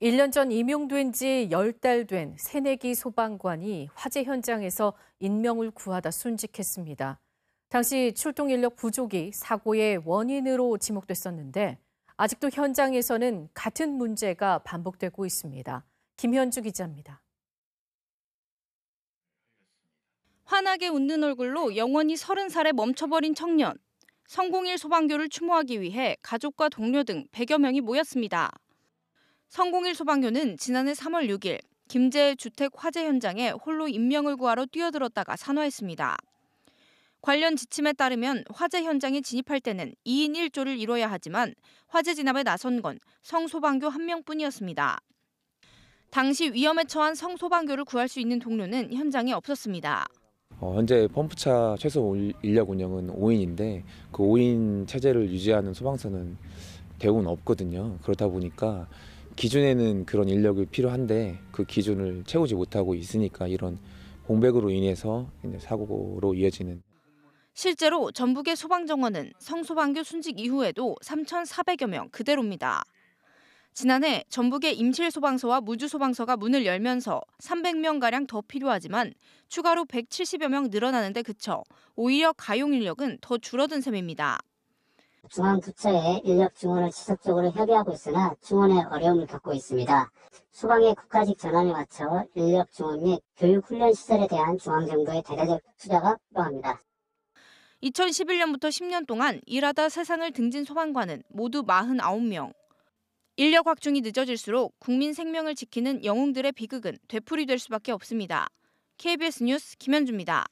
1년 전 임용된 지 10달 된 새내기 소방관이 화재 현장에서 인명을 구하다 순직했습니다. 당시 출동 인력 부족이 사고의 원인으로 지목됐었는데 아직도 현장에서는 같은 문제가 반복되고 있습니다. 김현주 기자입니다. 환하게 웃는 얼굴로 영원히 30살에 멈춰버린 청년. 성공일 소방교를 추모하기 위해 가족과 동료 등 100여 명이 모였습니다. 성공일 소방교는 지난해 3월 6일 김제 주택 화재 현장에 홀로 인명을 구하러 뛰어들었다가 산화했습니다. 관련 지침에 따르면 화재 현장에 진입할 때는 2인 1조를 이뤄야 하지만 화재 진압에 나선 건 성소방교 한 명뿐이었습니다. 당시 위험에 처한 성소방교를 구할 수 있는 동료는 현장에 없었습니다. 어, 현재 펌프차 최소 인력 운영은 5인인데 그 5인 체제를 유지하는 소방서는 대부분 없거든요. 그렇다 보니까 기준에는 그런 인력이 필요한데 그 기준을 채우지 못하고 있으니까 이런 공백으로 인해서 사고로 이어지는. 실제로 전북의 소방정원은 성소방교 순직 이후에도 3,400여 명 그대로입니다. 지난해 전북의 임실소방서와 무주소방서가 문을 열면서 300명가량 더 필요하지만 추가로 170여 명 늘어나는데 그쳐 오히려 가용 인력은 더 줄어든 셈입니다. 중앙부처에 인력 중원을 지속적으로 협의하고 있으나 중원에 어려움을 겪고 있습니다. 수방의 국가직 전환에 맞춰 인력 중원 및 교육훈련 시설에 대한 중앙정부의 대대적 투자가 필요합니다. 2011년부터 10년 동안 일하다 세상을 등진 소방관은 모두 49명. 인력 확충이 늦어질수록 국민 생명을 지키는 영웅들의 비극은 되풀이될 수밖에 없습니다. KBS 뉴스 김현주입니다.